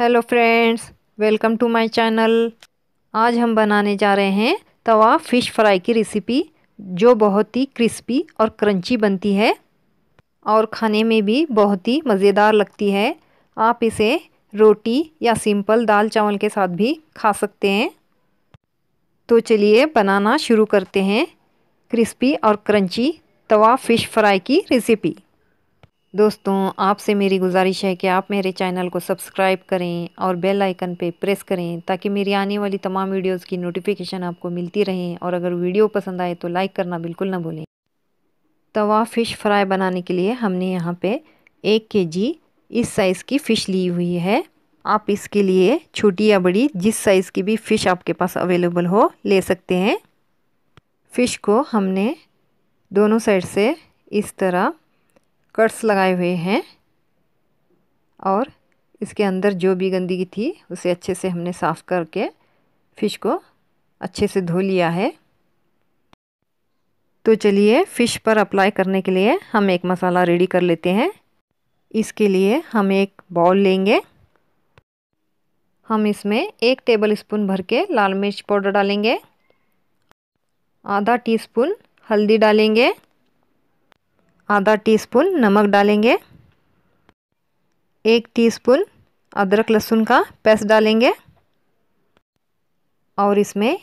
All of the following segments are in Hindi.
hello friends welcome to my channel आज हम बनाने जा रहे हैं तवा फ़िश फ्राई की रेसिपी जो बहुत ही क्रिस्पी और क्रंची बनती है और खाने में भी बहुत ही मज़ेदार लगती है आप इसे रोटी या सिंपल दाल चावल के साथ भी खा सकते हैं तो चलिए बनाना शुरू करते हैं क्रिस्पी और क्रंची तवा फ़िश फ्राई की रेसिपी दोस्तों आपसे मेरी गुजारिश है कि आप मेरे चैनल को सब्सक्राइब करें और बेल आइकन पर प्रेस करें ताकि मेरी आने वाली तमाम वीडियोस की नोटिफिकेशन आपको मिलती रहें और अगर वीडियो पसंद आए तो लाइक करना बिल्कुल ना भूलें तवा फ़िश फ्राई बनाने के लिए हमने यहाँ पे एक के जी इस साइज़ की फ़िश ली हुई है आप इसके लिए छोटी या बड़ी जिस साइज़ की भी फ़िश आपके पास अवेलेबल हो ले सकते हैं फ़िश को हमने दोनों साइड से इस तरह कट्स लगाए हुए हैं और इसके अंदर जो भी गंदगी थी उसे अच्छे से हमने साफ़ करके फ़िश को अच्छे से धो लिया है तो चलिए फ़िश पर अप्लाई करने के लिए हम एक मसाला रेडी कर लेते हैं इसके लिए हम एक बाउल लेंगे हम इसमें एक टेबल स्पून भर के लाल मिर्च पाउडर डालेंगे आधा टीस्पून हल्दी डालेंगे आधा टीस्पून नमक डालेंगे एक टीस्पून अदरक लहसुन का पेस्ट डालेंगे और इसमें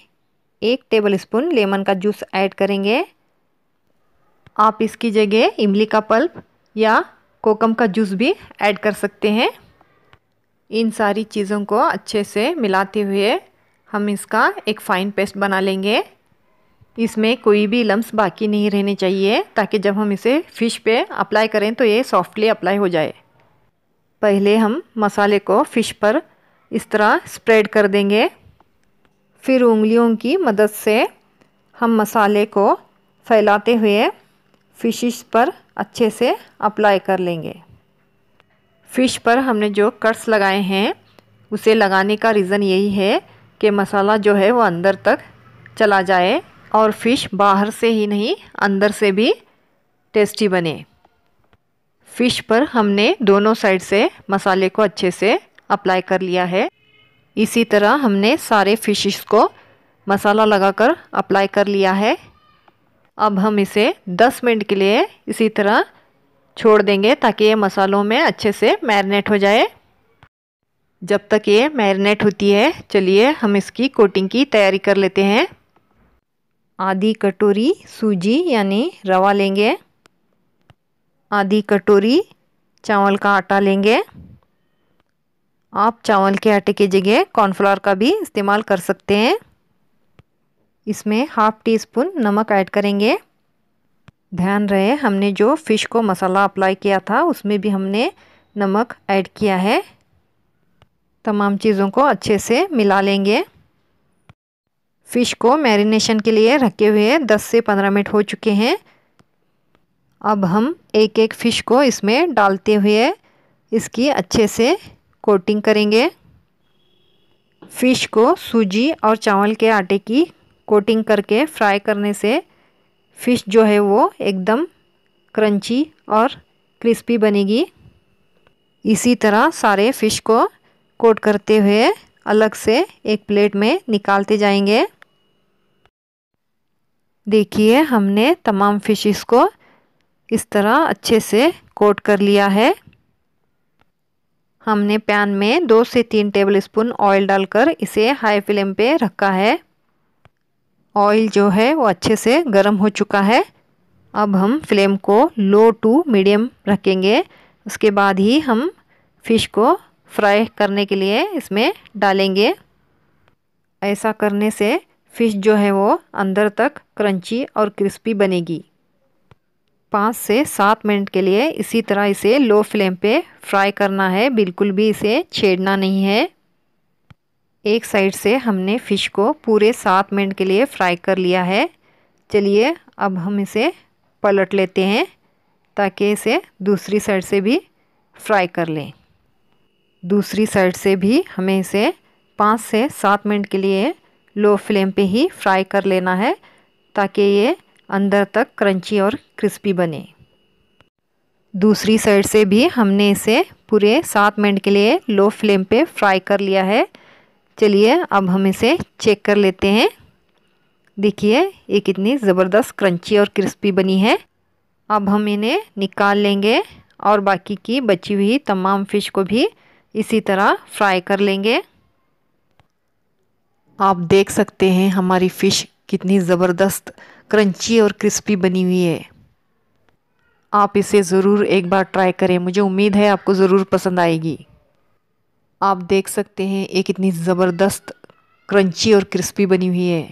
एक टेबल स्पून लेमन का जूस ऐड करेंगे आप इसकी जगह इमली का पल्प या कोकम का जूस भी ऐड कर सकते हैं इन सारी चीज़ों को अच्छे से मिलाते हुए हम इसका एक फ़ाइन पेस्ट बना लेंगे इसमें कोई भी लम्स बाकी नहीं रहने चाहिए ताकि जब हम इसे फ़िश पे अप्लाई करें तो ये सॉफ्टली अप्लाई हो जाए पहले हम मसाले को फ़िश पर इस तरह स्प्रेड कर देंगे फिर उंगलियों की मदद से हम मसाले को फैलाते हुए फिशिश पर अच्छे से अप्लाई कर लेंगे फ़िश पर हमने जो कट्स लगाए हैं उसे लगाने का रीज़न यही है कि मसाला जो है वो अंदर तक चला जाए और फिश बाहर से ही नहीं अंदर से भी टेस्टी बने फिश पर हमने दोनों साइड से मसाले को अच्छे से अप्लाई कर लिया है इसी तरह हमने सारे फिशेस को मसाला लगाकर अप्लाई कर लिया है अब हम इसे 10 मिनट के लिए इसी तरह छोड़ देंगे ताकि ये मसालों में अच्छे से मैरिनेट हो जाए जब तक ये मैरिनेट होती है चलिए हम इसकी कोटिंग की तैयारी कर लेते हैं आधी कटोरी सूजी यानी रवा लेंगे आधी कटोरी चावल का आटा लेंगे आप चावल के आटे की जगह कॉर्नफ्लावर का भी इस्तेमाल कर सकते हैं इसमें हाफ टी स्पून नमक ऐड करेंगे ध्यान रहे हमने जो फ़िश को मसाला अप्लाई किया था उसमें भी हमने नमक ऐड किया है तमाम चीज़ों को अच्छे से मिला लेंगे फ़िश को मैरिनेशन के लिए रखे हुए 10 से 15 मिनट हो चुके हैं अब हम एक एक फ़िश को इसमें डालते हुए इसकी अच्छे से कोटिंग करेंगे फ़िश को सूजी और चावल के आटे की कोटिंग करके फ्राई करने से फ़िश जो है वो एकदम क्रंची और क्रिस्पी बनेगी इसी तरह सारे फ़िश को कोट करते हुए अलग से एक प्लेट में निकालते जाएंगे देखिए हमने तमाम फिशेस को इस तरह अच्छे से कोट कर लिया है हमने पैन में दो से तीन टेबलस्पून ऑयल डालकर इसे हाई फ्लेम पे रखा है ऑयल जो है वो अच्छे से गर्म हो चुका है अब हम फ्लेम को लो टू मीडियम रखेंगे उसके बाद ही हम फिश को फ्राई करने के लिए इसमें डालेंगे ऐसा करने से फिश जो है वो अंदर तक क्रंची और क्रिस्पी बनेगी पाँच से सात मिनट के लिए इसी तरह इसे लो फ्लेम पे फ्राई करना है बिल्कुल भी इसे छेड़ना नहीं है एक साइड से हमने फ़िश को पूरे सात मिनट के लिए फ्राई कर लिया है चलिए अब हम इसे पलट लेते हैं ताकि इसे दूसरी साइड से भी फ्राई कर लें दूसरी साइड से भी हमें इसे पाँच से सात मिनट के लिए लो फ्लेम पे ही फ्राई कर लेना है ताकि ये अंदर तक क्रंची और क्रिस्पी बने दूसरी साइड से भी हमने इसे पूरे सात मिनट के लिए लो फ्लेम पे फ्राई कर लिया है चलिए अब हम इसे चेक कर लेते हैं देखिए ये कितनी ज़बरदस्त क्रंची और क्रिस्पी बनी है अब हम इन्हें निकाल लेंगे और बाकी की बची हुई तमाम फ़िश को भी इसी तरह फ्राई कर लेंगे आप देख सकते हैं हमारी फ़िश कितनी ज़बरदस्त क्रंची और क्रिस्पी बनी हुई है आप इसे ज़रूर एक बार ट्राई करें मुझे उम्मीद है आपको ज़रूर पसंद आएगी आप देख सकते हैं ये कितनी ज़बरदस्त क्रंची और क्रिस्पी बनी हुई है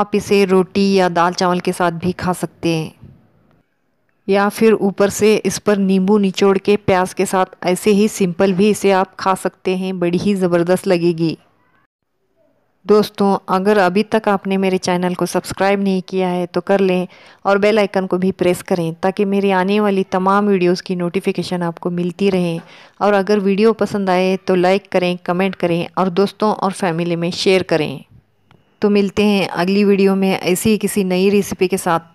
आप इसे रोटी या दाल चावल के साथ भी खा सकते हैं या फिर ऊपर से इस पर नींबू निचोड़ के प्याज के साथ ऐसे ही सिंपल भी इसे आप खा सकते हैं बड़ी ही ज़बरदस्त लगेगी दोस्तों अगर अभी तक आपने मेरे चैनल को सब्सक्राइब नहीं किया है तो कर लें और बेल आइकन को भी प्रेस करें ताकि मेरी आने वाली तमाम वीडियोस की नोटिफिकेशन आपको मिलती रहे और अगर वीडियो पसंद आए तो लाइक करें कमेंट करें और दोस्तों और फैमिली में शेयर करें तो मिलते हैं अगली वीडियो में ऐसी ही किसी नई रेसिपी के साथ